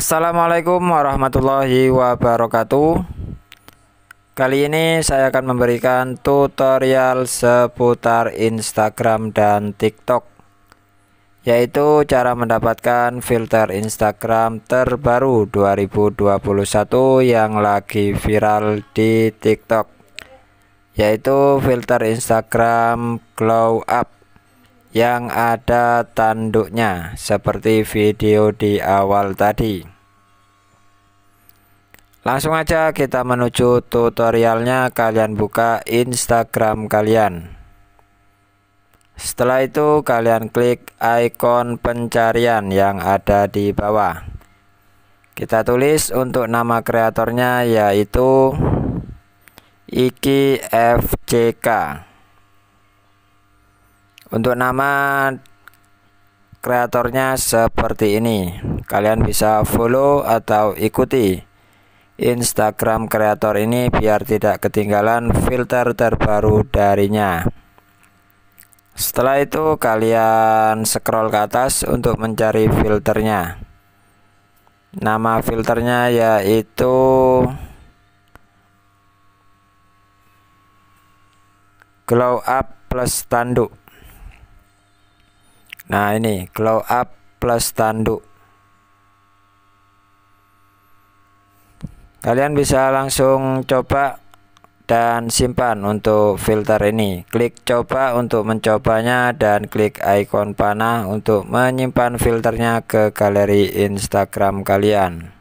Assalamualaikum warahmatullahi wabarakatuh Kali ini saya akan memberikan tutorial seputar Instagram dan TikTok Yaitu cara mendapatkan filter Instagram terbaru 2021 yang lagi viral di TikTok Yaitu filter Instagram Glow Up yang ada tanduknya seperti video di awal tadi langsung aja kita menuju tutorialnya kalian buka Instagram kalian setelah itu kalian klik ikon pencarian yang ada di bawah kita tulis untuk nama kreatornya yaitu Iki FCK untuk nama kreatornya seperti ini. Kalian bisa follow atau ikuti Instagram kreator ini biar tidak ketinggalan filter terbaru darinya. Setelah itu kalian scroll ke atas untuk mencari filternya. Nama filternya yaitu Glow Up plus Tanduk. Nah ini glow up plus tanduk Kalian bisa langsung coba dan simpan untuk filter ini Klik coba untuk mencobanya dan klik icon panah untuk menyimpan filternya ke galeri Instagram kalian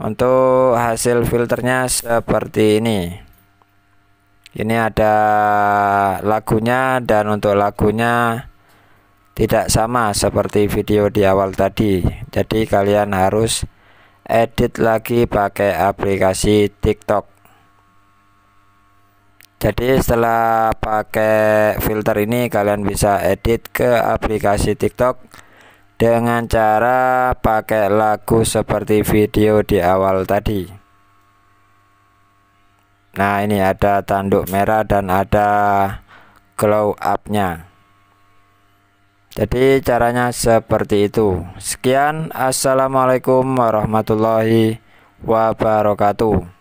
Untuk hasil filternya seperti ini Ini ada lagunya dan untuk lagunya tidak sama seperti video di awal tadi jadi kalian harus edit lagi pakai aplikasi tiktok jadi setelah pakai filter ini kalian bisa edit ke aplikasi tiktok dengan cara pakai lagu seperti video di awal tadi nah ini ada tanduk merah dan ada glow up nya jadi caranya seperti itu. Sekian, assalamualaikum warahmatullahi wabarakatuh.